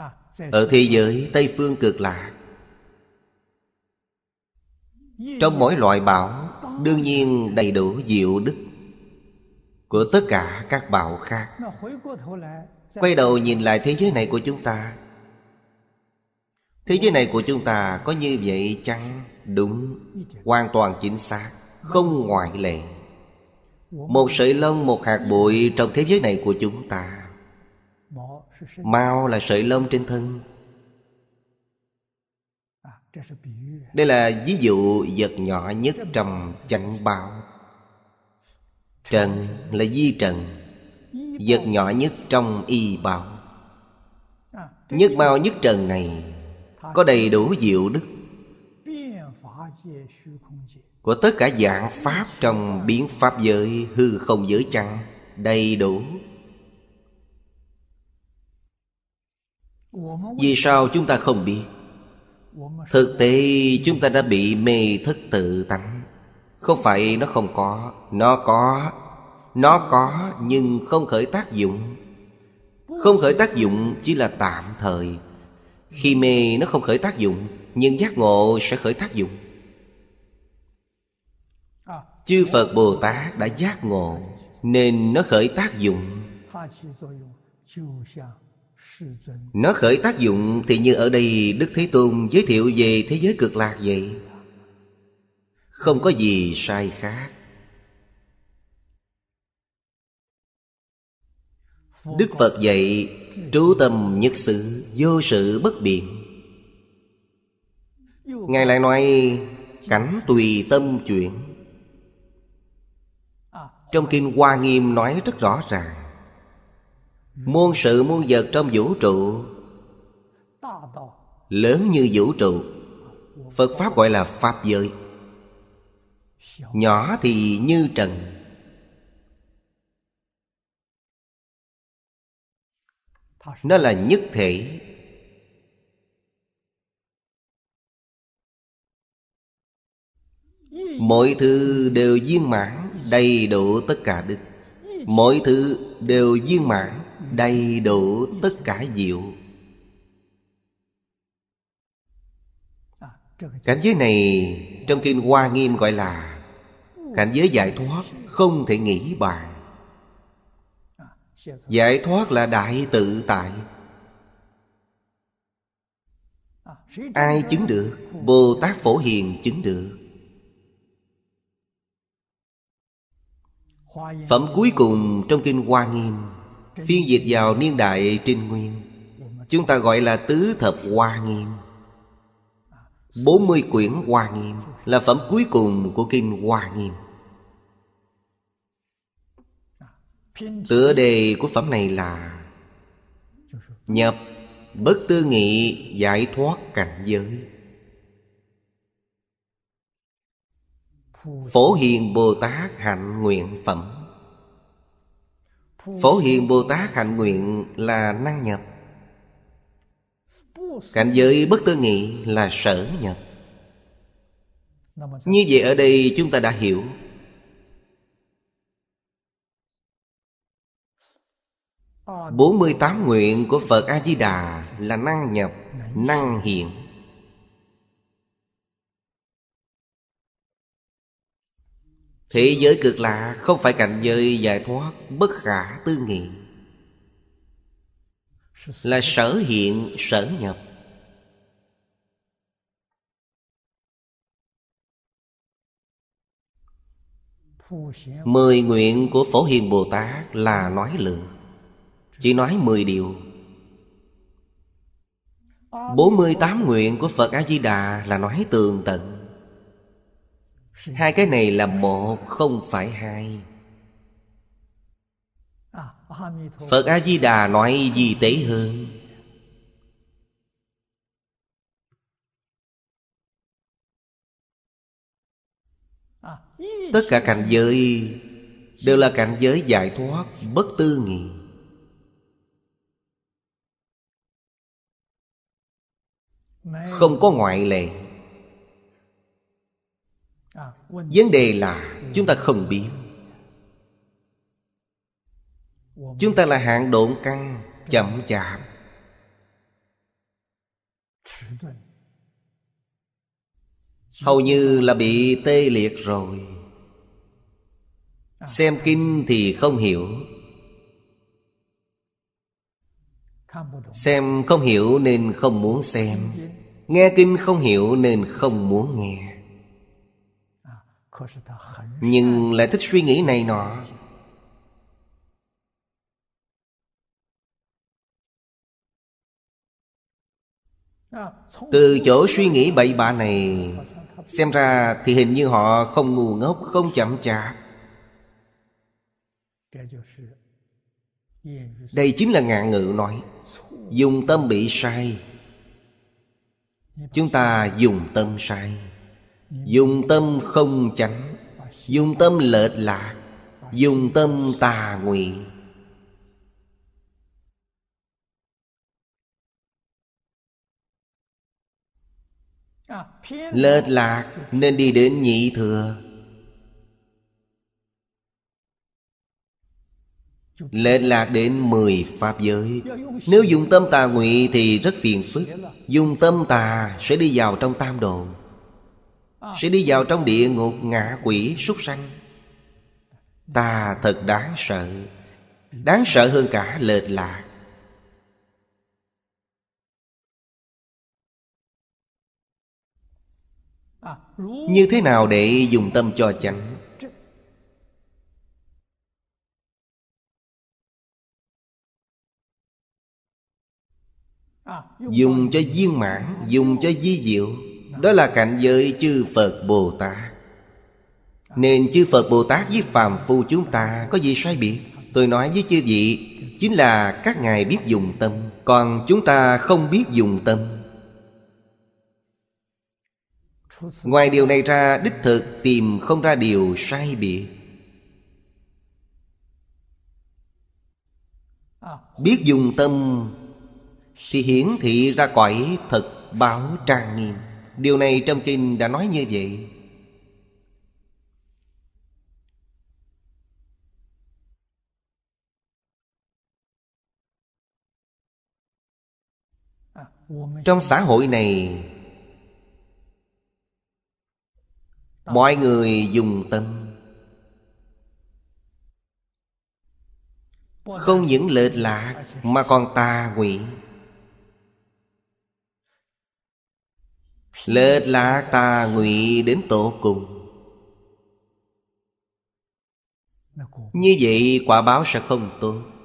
À, ở thế giới tây phương cực lạ trong mỗi loại bảo đương nhiên đầy đủ diệu đức của tất cả các bảo khác quay đầu nhìn lại thế giới này của chúng ta thế giới này của chúng ta có như vậy chăng đúng hoàn toàn chính xác không ngoại lệ một sợi lông một hạt bụi trong thế giới này của chúng ta Mao là sợi lông trên thân à, Đây là ví dụ vật nhỏ nhất trong chánh báo Trần là di trần Vật nhỏ nhất trong y bào. À, nhất bao nhất trần này Có đầy đủ diệu đức Của tất cả dạng pháp trong biến pháp giới hư không giới chăng Đầy đủ Vì sao chúng ta không biết Thực tế chúng ta đã bị mê thức tự tánh Không phải nó không có Nó có Nó có nhưng không khởi tác dụng Không khởi tác dụng chỉ là tạm thời Khi mê nó không khởi tác dụng Nhưng giác ngộ sẽ khởi tác dụng Chư Phật Bồ Tát đã giác ngộ Nên nó khởi tác dụng nó khởi tác dụng thì như ở đây Đức Thế Tôn giới thiệu về thế giới cực lạc vậy Không có gì sai khác Đức Phật dạy trú tâm nhất sự vô sự bất biện Ngài lại nói cảnh tùy tâm chuyển Trong Kinh Hoa Nghiêm nói rất rõ ràng muôn sự muôn vật trong vũ trụ lớn như vũ trụ phật pháp gọi là pháp giới nhỏ thì như trần nó là nhất thể mọi thứ đều viên mãn đầy đủ tất cả đức mọi thứ đều viên mãn đầy đủ tất cả diệu cảnh giới này trong kinh hoa nghiêm gọi là cảnh giới giải thoát không thể nghĩ bàn giải thoát là đại tự tại ai chứng được bồ tát phổ hiền chứng được phẩm cuối cùng trong kinh hoa nghiêm Phiên dịch vào niên đại Trinh Nguyên Chúng ta gọi là Tứ Thập Hoa Nghiêm 40 quyển Hoa Nghiêm Là phẩm cuối cùng của Kinh Hoa Nghiêm Tựa đề của phẩm này là Nhập bất tư nghị giải thoát cảnh giới Phổ Hiền Bồ Tát hạnh nguyện phẩm Phổ hiện Bồ Tát hạnh nguyện là năng nhập Cảnh giới bất tư nghị là sở nhập Như vậy ở đây chúng ta đã hiểu bốn mươi tám nguyện của Phật A Di Đà là năng nhập, năng hiện. Thế giới cực lạ không phải cảnh giới giải thoát bất khả tư nghị Là sở hiện sở nhập Mười nguyện của Phổ Hiền Bồ Tát là nói lượng Chỉ nói mười điều bốn mươi tám nguyện của Phật A-di-đà là nói tường tận hai cái này là một không phải hai à, phật a di đà nói gì tế hơn à, tất cả cảnh giới đều là cảnh giới giải thoát bất tư nghị không có ngoại lệ À, vấn đề là ừ. chúng ta không biết chúng ta là hạng độn căng chậm chạp hầu như là bị tê liệt rồi à. xem kinh thì không hiểu xem không hiểu nên không muốn xem nghe kinh không hiểu nên không muốn nghe nhưng lại thích suy nghĩ này nọ từ chỗ suy nghĩ bậy bạ này xem ra thì hình như họ không ngu ngốc không chậm chạp đây chính là ngạn ngữ nói dùng tâm bị sai chúng ta dùng tâm sai dùng tâm không chánh dùng tâm lệch lạc dùng tâm tà nguy, lệch lạc nên đi đến nhị thừa lệch lạc đến mười pháp giới nếu dùng tâm tà nguy thì rất phiền phức dùng tâm tà sẽ đi vào trong tam đồ. Ờ. sẽ đi vào trong địa ngục ngạ quỷ súc sanh ta thật đáng sợ đáng sợ hơn cả lệch lạc à, như thế nào để dùng tâm cho chánh à, dùng cho viên mãn dùng cho di diệu đó là cảnh giới chư Phật Bồ Tát Nên chư Phật Bồ Tát với phàm phu chúng ta có gì sai biệt Tôi nói với chư vị Chính là các ngài biết dùng tâm Còn chúng ta không biết dùng tâm Ngoài điều này ra đích thực tìm không ra điều sai biệt Biết dùng tâm Thì hiển thị ra cõi thật báo trang nghiêm Điều này trong kinh đã nói như vậy Trong xã hội này Mọi người dùng tâm Không những lệch lạc Mà còn tà nguyện Lết lạc tà ngụy đến tổ cùng Như vậy quả báo sẽ không tốt